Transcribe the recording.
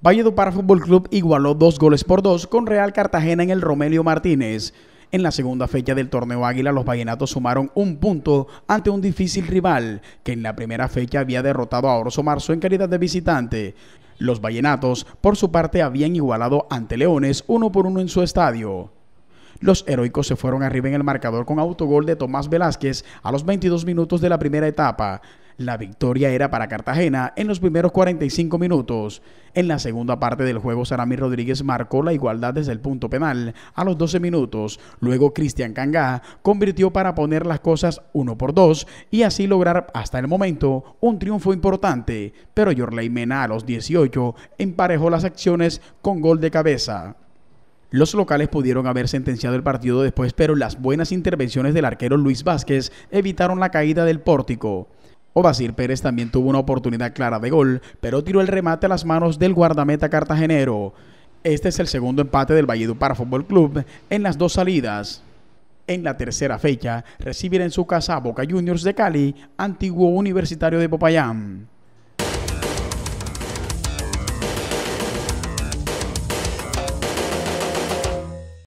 Valledupar Fútbol Club igualó dos goles por dos con Real Cartagena en el Romelio Martínez. En la segunda fecha del torneo Águila, los vallenatos sumaron un punto ante un difícil rival, que en la primera fecha había derrotado a Orso Marzo en calidad de visitante. Los vallenatos, por su parte, habían igualado ante Leones uno por uno en su estadio. Los heroicos se fueron arriba en el marcador con autogol de Tomás Velázquez a los 22 minutos de la primera etapa. La victoria era para Cartagena en los primeros 45 minutos. En la segunda parte del juego, Saramí Rodríguez marcó la igualdad desde el punto penal a los 12 minutos. Luego, Cristian Cangá convirtió para poner las cosas uno por dos y así lograr hasta el momento un triunfo importante. Pero Yorley Mena a los 18 emparejó las acciones con gol de cabeza. Los locales pudieron haber sentenciado el partido después, pero las buenas intervenciones del arquero Luis Vázquez evitaron la caída del pórtico. Obasir Pérez también tuvo una oportunidad clara de gol, pero tiró el remate a las manos del guardameta cartagenero. Este es el segundo empate del Valledupar Fútbol Club en las dos salidas. En la tercera fecha recibirá en su casa a Boca Juniors de Cali, antiguo universitario de Popayán.